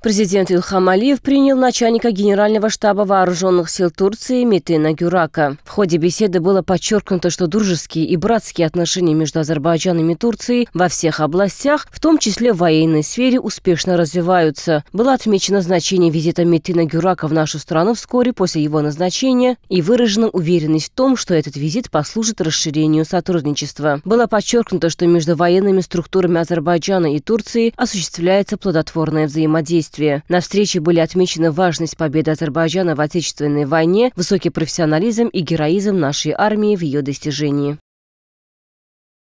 Президент Илхам Алиев принял начальника Генерального штаба Вооруженных сил Турции Митына Гюрака. В ходе беседы было подчеркнуто, что дружеские и братские отношения между Азербайджаном и Турцией во всех областях, в том числе в военной сфере, успешно развиваются. Было отмечено значение визита Митына Гюрака в нашу страну вскоре после его назначения и выражена уверенность в том, что этот визит послужит расширению сотрудничества. Было подчеркнуто, что между военными структурами Азербайджана и Турции осуществляется плодотворное взаимодействие действия. На встрече были отмечены важность победы Азербайджана в Отечественной войне, высокий профессионализм и героизм нашей армии в ее достижении.